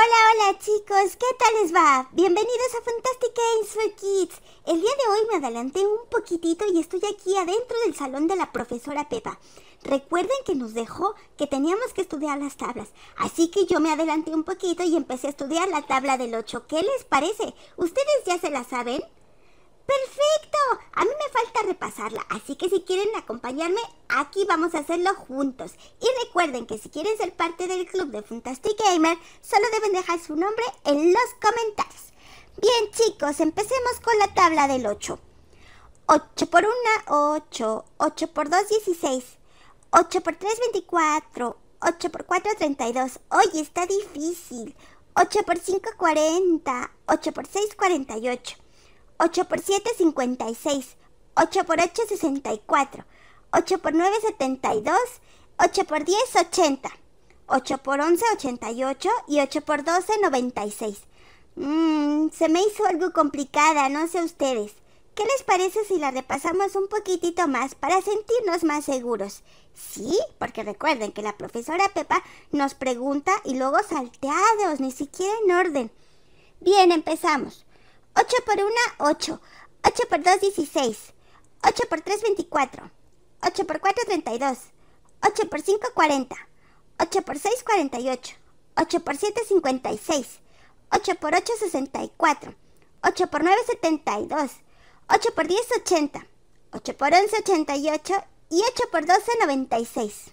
Hola, hola chicos, ¿qué tal les va? Bienvenidos a Fantastic Games for Kids. El día de hoy me adelanté un poquitito y estoy aquí adentro del salón de la profesora Pepa. Recuerden que nos dejó que teníamos que estudiar las tablas, así que yo me adelanté un poquito y empecé a estudiar la tabla del 8. ¿Qué les parece? ¿Ustedes ya se la saben? ¡Perfecto! A mí me falta repasarla, así que si quieren acompañarme, aquí vamos a hacerlo juntos. Y recuerden que si quieren ser parte del club de Fantastic Gamer, solo deben dejar su nombre en los comentarios. Bien chicos, empecemos con la tabla del 8. 8 por 1, 8. 8 por 2, 16. 8 por 3, 24. 8 por 4, 32. Oye, está difícil. 8 por 5, 40. 8 por 6, 48. 8 por 7, 56. 8 por 8, 64. 8 por 9, 72. 8 por 10, 80. 8 por 11, 88. Y 8 por 12, 96. Mmm, se me hizo algo complicada, no sé ustedes. ¿Qué les parece si la repasamos un poquitito más para sentirnos más seguros? Sí, porque recuerden que la profesora Pepa nos pregunta y luego salteados, ni siquiera en orden. Bien, empezamos. 8 por 1, 8. 8 por 2, 16. 8 por 3, 24. 8 por 4, 32. 8 por 5, 40. 8 por 6, 48. 8 por 7, 56. 8 por 8, 64. 8 por 9, 72. 8 por 10, 80. 8 por 11, 88. Y 8 por 12, 96.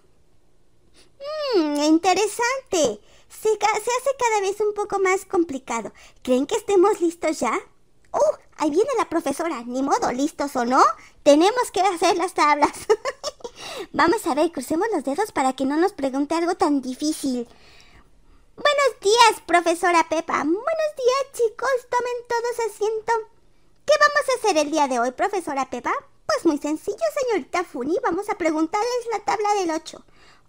Mmm, interesante. Se, hace cada vez un poco más complicado. ¿Creen que estemos listos ya? ¡Uh! Ahí viene la profesora. Ni modo, listos o no, tenemos que hacer las tablas. Vamos a ver, crucemos los dedos para que no nos pregunte algo tan difícil. Buenos días, profesora Pepa. Buenos días, chicos. Tomen todos asiento. ¿Qué vamos a hacer el día de hoy, profesora Pepa? Pues muy sencillo, señorita Funi. Vamos a preguntarles la tabla del 8.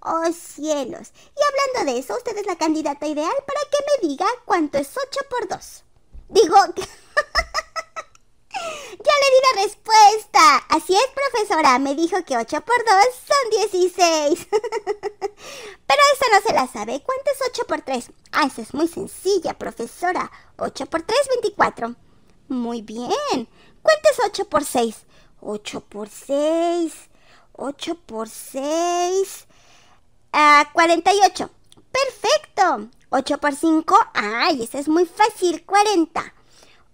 ¡Oh cielos! Y hablando de eso, usted es la candidata ideal para que me diga cuánto es 8 por 2. Digo, que Ya le di la respuesta. Así es, profesora. Me dijo que 8 por 2 son 16. Pero esa no se la sabe. ¿Cuánto es 8 por 3? Ah, esa es muy sencilla, profesora. 8 por 3, 24. Muy bien. ¿Cuánto es 8 por 6? 8 por 6. 8 por 6. 48. Ah, Perfecto. 8 por 5. Ay, esa es muy fácil. 40.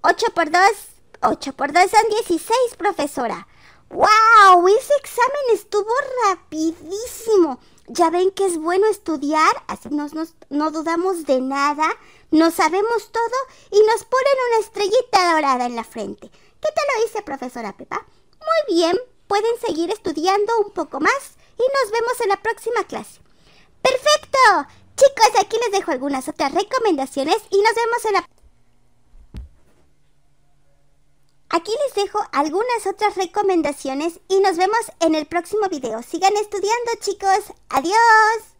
8 por 2, 8 por 2 son 16, profesora. ¡Wow! Ese examen estuvo rapidísimo. Ya ven que es bueno estudiar, así no dudamos de nada, no sabemos todo y nos ponen una estrellita dorada en la frente. ¿Qué te lo dice, profesora Pepa? Muy bien, pueden seguir estudiando un poco más y nos vemos en la próxima clase. ¡Perfecto! Chicos, aquí les dejo algunas otras recomendaciones y nos vemos en la Aquí les dejo algunas otras recomendaciones y nos vemos en el próximo video. Sigan estudiando chicos. Adiós.